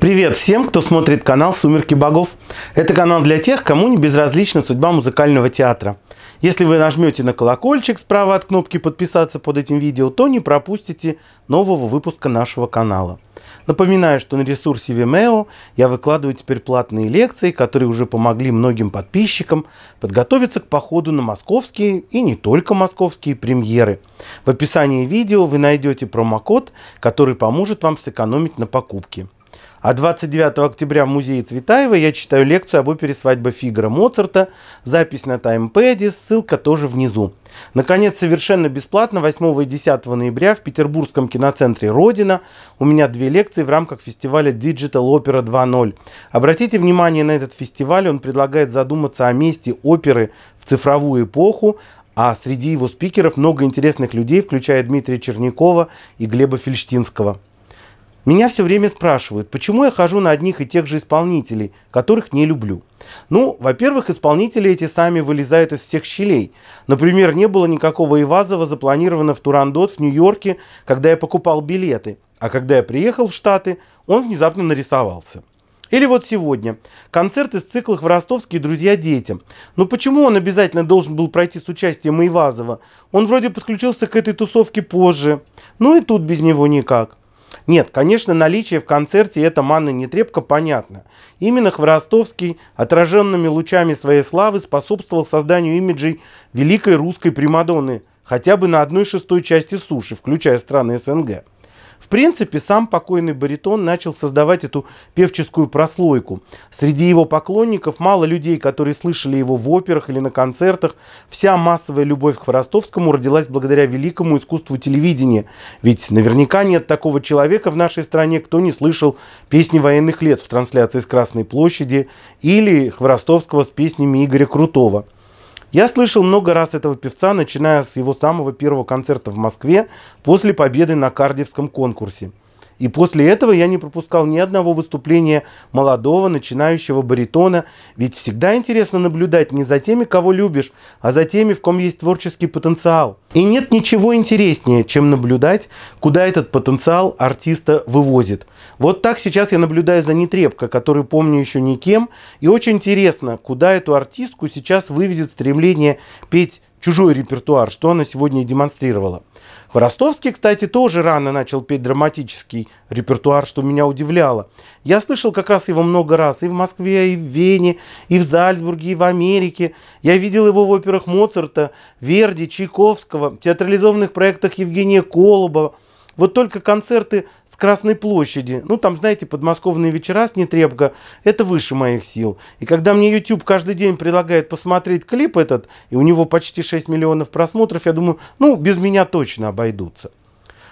Привет всем, кто смотрит канал «Сумерки богов». Это канал для тех, кому не безразлична судьба музыкального театра. Если вы нажмете на колокольчик справа от кнопки «Подписаться» под этим видео, то не пропустите нового выпуска нашего канала. Напоминаю, что на ресурсе Vimeo я выкладываю теперь платные лекции, которые уже помогли многим подписчикам подготовиться к походу на московские и не только московские премьеры. В описании видео вы найдете промокод, который поможет вам сэкономить на покупке – а 29 октября в музее Цветаева я читаю лекцию об опере «Свадьба Фигара» Моцарта. Запись на таймпэде, ссылка тоже внизу. Наконец, совершенно бесплатно 8 и 10 ноября в петербургском киноцентре «Родина» у меня две лекции в рамках фестиваля Digital Opera 2.0. Обратите внимание на этот фестиваль, он предлагает задуматься о месте оперы в цифровую эпоху, а среди его спикеров много интересных людей, включая Дмитрия Чернякова и Глеба Фельштинского. Меня все время спрашивают, почему я хожу на одних и тех же исполнителей, которых не люблю. Ну, во-первых, исполнители эти сами вылезают из всех щелей. Например, не было никакого Ивазова запланировано в Турандот в Нью-Йорке, когда я покупал билеты. А когда я приехал в Штаты, он внезапно нарисовался. Или вот сегодня. Концерт из циклов в друзья детям». Но ну, почему он обязательно должен был пройти с участием Ивазова? Он вроде подключился к этой тусовке позже. Ну и тут без него никак. Нет, конечно, наличие в концерте это манны нетребко понятно. Именно Хворостовский отраженными лучами своей славы способствовал созданию имиджей великой русской Примадонны хотя бы на одной шестой части суши, включая страны СНГ. В принципе, сам покойный баритон начал создавать эту певческую прослойку. Среди его поклонников мало людей, которые слышали его в операх или на концертах. Вся массовая любовь к Хворостовскому родилась благодаря великому искусству телевидения. Ведь наверняка нет такого человека в нашей стране, кто не слышал песни военных лет в трансляции с Красной площади или Хворостовского с песнями Игоря Крутого – я слышал много раз этого певца, начиная с его самого первого концерта в Москве после победы на кардивском конкурсе – и после этого я не пропускал ни одного выступления молодого, начинающего баритона. Ведь всегда интересно наблюдать не за теми, кого любишь, а за теми, в ком есть творческий потенциал. И нет ничего интереснее, чем наблюдать, куда этот потенциал артиста вывозит. Вот так сейчас я наблюдаю за Нетребко, который помню еще никем. И очень интересно, куда эту артистку сейчас вывезет стремление петь чужой репертуар, что она сегодня и демонстрировала. Хворостовский, кстати, тоже рано начал петь драматический репертуар, что меня удивляло. Я слышал как раз его много раз и в Москве, и в Вене, и в Зальцбурге, и в Америке. Я видел его в операх Моцарта, Верди, Чайковского, в театрализованных проектах Евгения Колобова – вот только концерты с Красной площади, ну там, знаете, подмосковные вечера с Нетребко, это выше моих сил. И когда мне YouTube каждый день предлагает посмотреть клип этот, и у него почти 6 миллионов просмотров, я думаю, ну без меня точно обойдутся.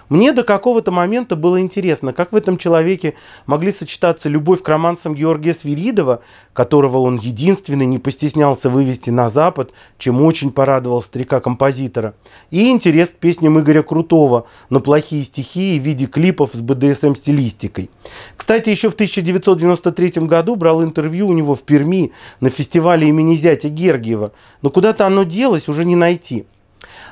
Мне до какого-то момента было интересно, как в этом человеке могли сочетаться любовь к романсам Георгия Свиридова, которого он единственный не постеснялся вывести на Запад, чем очень порадовал старика-композитора, и интерес к песням Игоря Крутого на плохие стихи в виде клипов с БДСМ-стилистикой. Кстати, еще в 1993 году брал интервью у него в Перми на фестивале имени зятя Гергиева, но куда-то оно делось уже не найти –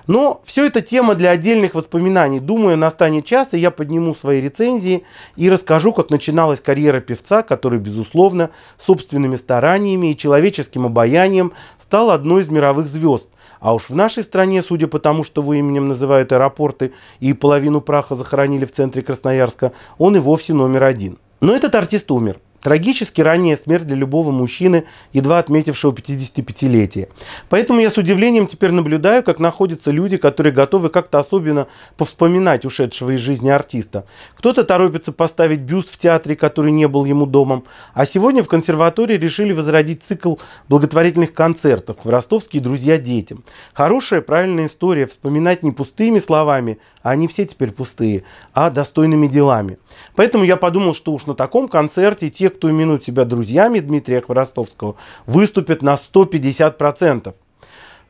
но все это тема для отдельных воспоминаний. Думаю, настанет час, и я подниму свои рецензии и расскажу, как начиналась карьера певца, который, безусловно, собственными стараниями и человеческим обаянием стал одной из мировых звезд. А уж в нашей стране, судя по тому, что вы именем называют аэропорты, и половину праха захоронили в центре Красноярска, он и вовсе номер один. Но этот артист умер. Трагически ранняя смерть для любого мужчины, едва отметившего 55-летие. Поэтому я с удивлением теперь наблюдаю, как находятся люди, которые готовы как-то особенно повспоминать ушедшего из жизни артиста. Кто-то торопится поставить бюст в театре, который не был ему домом. А сегодня в консерватории решили возродить цикл благотворительных концертов в «Ростовские друзья детям». Хорошая, правильная история, вспоминать не пустыми словами, а они все теперь пустые, а достойными делами. Поэтому я подумал, что уж на таком концерте те, кто именует себя друзьями Дмитрия Хворостовского, выступят на 150%.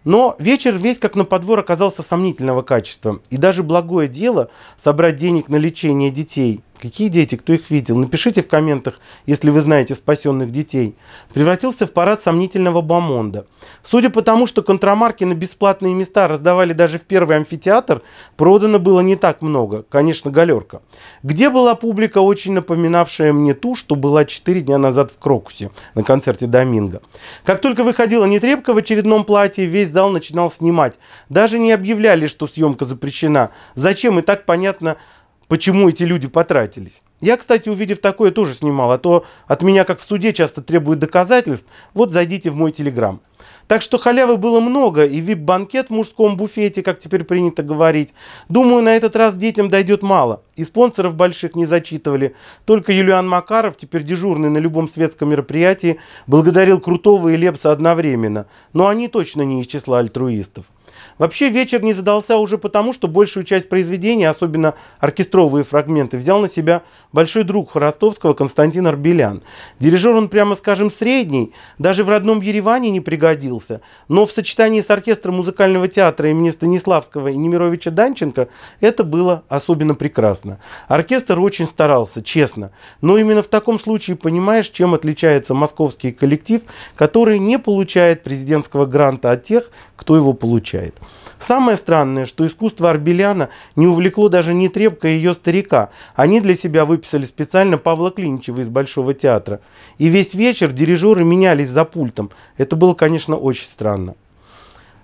Но вечер весь как на подвор оказался сомнительного качества. И даже благое дело собрать денег на лечение детей – Какие дети? Кто их видел? Напишите в комментах, если вы знаете спасенных детей. Превратился в парад сомнительного бомонда. Судя по тому, что контрамарки на бесплатные места раздавали даже в первый амфитеатр, продано было не так много. Конечно, галерка. Где была публика, очень напоминавшая мне ту, что была 4 дня назад в Крокусе на концерте Доминго. Как только выходила Нетребко в очередном платье, весь зал начинал снимать. Даже не объявляли, что съемка запрещена. Зачем и так понятно почему эти люди потратились. Я, кстати, увидев такое, тоже снимал, а то от меня, как в суде, часто требуют доказательств. Вот зайдите в мой телеграм. Так что халявы было много, и вип-банкет в мужском буфете, как теперь принято говорить. Думаю, на этот раз детям дойдет мало. И спонсоров больших не зачитывали. Только Юлиан Макаров, теперь дежурный на любом светском мероприятии, благодарил Крутого и Лепса одновременно. Но они точно не из числа альтруистов. Вообще вечер не задался уже потому, что большую часть произведения, особенно оркестровые фрагменты, взял на себя большой друг хоростовского Константин Арбелян. Дирижер он, прямо скажем, средний, даже в родном Ереване не пригодился, но в сочетании с оркестром музыкального театра имени Станиславского и Немировича Данченко это было особенно прекрасно. Оркестр очень старался, честно, но именно в таком случае понимаешь, чем отличается московский коллектив, который не получает президентского гранта от тех, кто его получает. Самое странное, что искусство Арбеляна не увлекло даже не Трепка ее старика. Они для себя выписали специально Павла Клиничева из Большого театра. И весь вечер дирижеры менялись за пультом. Это было, конечно, очень странно.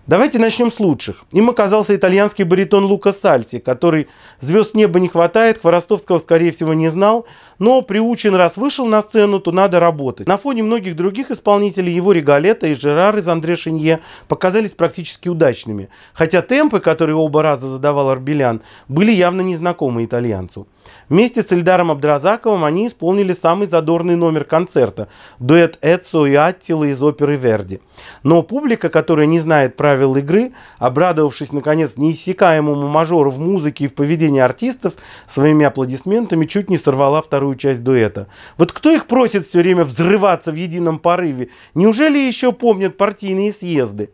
Давайте начнем с лучших. Им оказался итальянский баритон Лука Сальси, который звезд неба не хватает, Хворостовского, скорее всего, не знал, но приучен, раз вышел на сцену, то надо работать. На фоне многих других исполнителей его Регалета и Жерар из Андре Шинье показались практически удачными, хотя темпы, которые оба раза задавал Арбелян, были явно незнакомы итальянцу. Вместе с Эльдаром Абдразаковым они исполнили самый задорный номер концерта – дуэт Эцо и Аттила из оперы Верди. Но публика, которая не знает правил игры, обрадовавшись, наконец, неиссякаемому мажору в музыке и в поведении артистов, своими аплодисментами чуть не сорвала вторую часть дуэта. Вот кто их просит все время взрываться в едином порыве? Неужели еще помнят партийные съезды?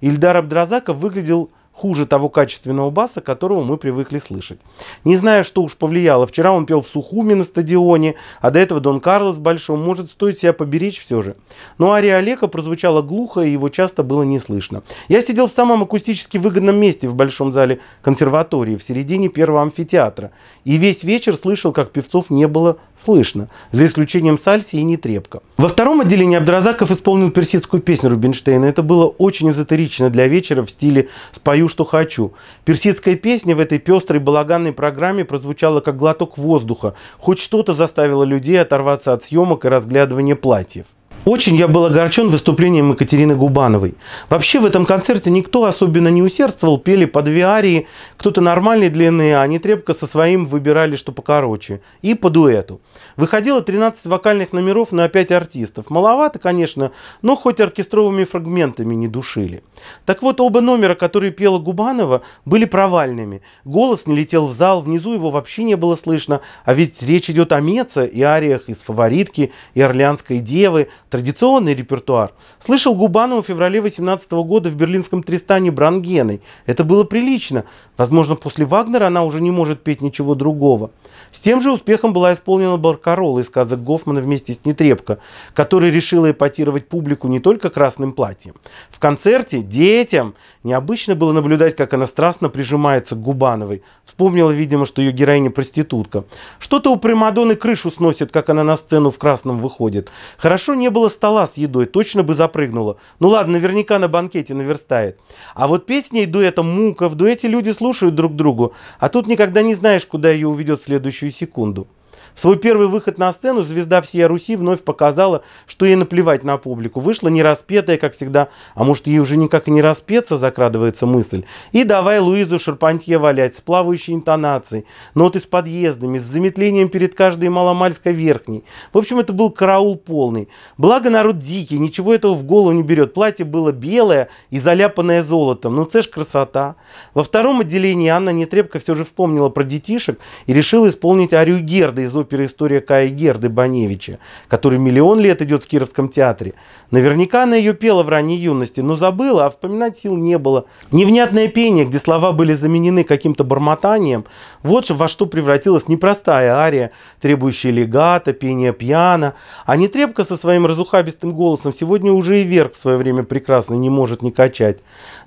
Ильдар Абдразаков выглядел хуже того качественного баса, которого мы привыкли слышать. Не знаю, что уж повлияло. Вчера он пел в Сухуме на стадионе, а до этого Дон Карлос большом. Может, стоит себя поберечь все же. Но ария Олега прозвучала глухо, и его часто было не слышно. Я сидел в самом акустически выгодном месте в Большом зале консерватории, в середине первого амфитеатра. И весь вечер слышал, как певцов не было слышно, за исключением Сальси и Нетребко. Во втором отделении Абдразаков исполнил персидскую песню Рубинштейна. Это было очень эзотерично для вечера в стиле «Спою, что хочу. Персидская песня в этой пестрой балаганной программе прозвучала как глоток воздуха. Хоть что-то заставило людей оторваться от съемок и разглядывания платьев. Очень я был огорчен выступлением Екатерины Губановой. Вообще в этом концерте никто особенно не усердствовал, пели под виарии, кто-то нормальной длины, а они трепко со своим выбирали, что покороче, и по дуэту. Выходило 13 вокальных номеров на 5 артистов. Маловато, конечно, но хоть оркестровыми фрагментами не душили. Так вот, оба номера, которые пела Губанова, были провальными. Голос не летел в зал, внизу его вообще не было слышно, а ведь речь идет о Меце и ариях из «Фаворитки» и «Орлеанской девы», Традиционный репертуар. Слышал Губанова в феврале 18 года в берлинском Тристане Брангеной. Это было прилично. Возможно, после Вагнера она уже не может петь ничего другого. С тем же успехом была исполнена Баркарола из сказок Гофмана вместе с Нетребко, которая решила эпатировать публику не только красным платьем. В концерте детям необычно было наблюдать, как она страстно прижимается к Губановой. Вспомнила, видимо, что ее героиня проститутка. Что-то у Примадонны крышу сносит, как она на сцену в красном выходит. Хорошо не было стола с едой, точно бы запрыгнула. Ну ладно, наверняка на банкете наверстает. А вот песня и дуэта мука, в дуэте люди слушают друг другу, а тут никогда не знаешь, куда ее уведет следующий следующую секунду – Свой первый выход на сцену звезда всей Руси вновь показала, что ей наплевать на публику. Вышла не распетая, как всегда, а может ей уже никак и не распеться, закрадывается мысль. И давай Луизу Шарпантье валять с плавающей интонацией, ноты с подъездами, с заметлением перед каждой маломальской верхней. В общем, это был караул полный. Благо народ дикий, ничего этого в голову не берет. Платье было белое и заляпанное золотом. Ну, это ж красота. Во втором отделении Анна Нетребко все же вспомнила про детишек и решила исполнить арию Герда из рассказываю переистория Кая Герды Баневича, который миллион лет идет в Кировском театре. Наверняка она ее пела в ранней юности, но забыла, а вспоминать сил не было. Невнятное пение, где слова были заменены каким-то бормотанием, вот во что превратилась непростая ария, требующая легата, пения пьяна, А не трепка со своим разухабистым голосом сегодня уже и вверх в свое время прекрасно не может не качать.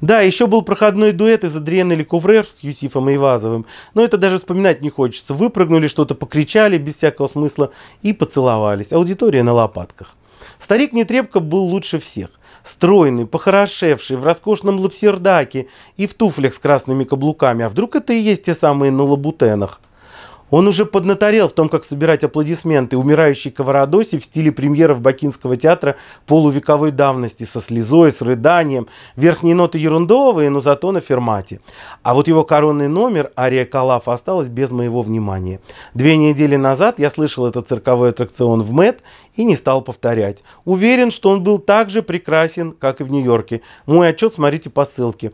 Да, еще был проходной дуэт из Адриены Ликуврер с Юсифом Ивазовым, но это даже вспоминать не хочется. Выпрыгнули что-то, покричали, без всякого смысла и поцеловались. Аудитория на лопатках. Старик Нетребко был лучше всех. Стройный, похорошевший, в роскошном лапсердаке и в туфлях с красными каблуками. А вдруг это и есть те самые на лабутенах? Он уже поднаторел в том, как собирать аплодисменты умирающей Каварадоси в стиле премьеров Бакинского театра полувековой давности, со слезой, с рыданием, верхние ноты ерундовые, но зато на фермате. А вот его коронный номер, ария Калафа, осталась без моего внимания. Две недели назад я слышал этот цирковой аттракцион в МЭД и не стал повторять. Уверен, что он был так же прекрасен, как и в Нью-Йорке. Мой отчет смотрите по ссылке.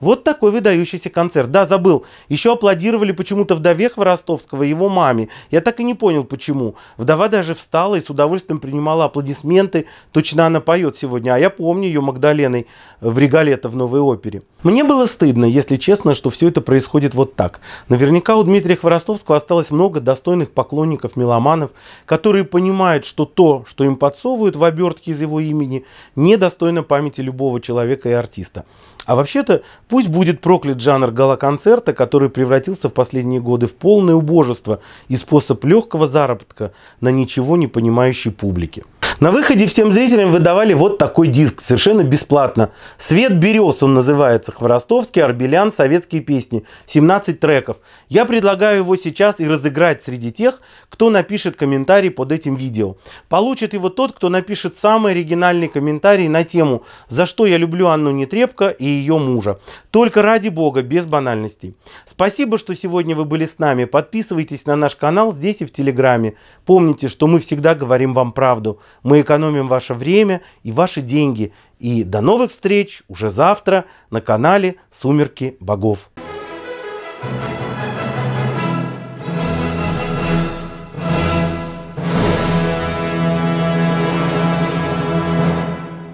Вот такой выдающийся концерт. Да, забыл. Еще аплодировали почему-то вдове Хворостовского, его маме. Я так и не понял, почему. Вдова даже встала и с удовольствием принимала аплодисменты. Точно она поет сегодня. А я помню ее Магдаленой в Регалета в новой опере. Мне было стыдно, если честно, что все это происходит вот так. Наверняка у Дмитрия Хворостовского осталось много достойных поклонников, меломанов, которые понимают, что то, что им подсовывают в обертке из его имени, недостойно памяти любого человека и артиста. А вообще-то Пусть будет проклят жанр гала-концерта, который превратился в последние годы в полное убожество и способ легкого заработка на ничего не понимающей публике. На выходе всем зрителям выдавали вот такой диск, совершенно бесплатно. «Свет берез» он называется, Хворостовский, Арбелян, советские песни, 17 треков. Я предлагаю его сейчас и разыграть среди тех, кто напишет комментарий под этим видео. Получит его тот, кто напишет самый оригинальный комментарий на тему «За что я люблю Анну Нетребко и ее мужа». Только ради бога, без банальностей. Спасибо, что сегодня вы были с нами. Подписывайтесь на наш канал здесь и в Телеграме. Помните, что мы всегда говорим вам правду. Мы экономим ваше время и ваши деньги. И до новых встреч уже завтра на канале «Сумерки богов».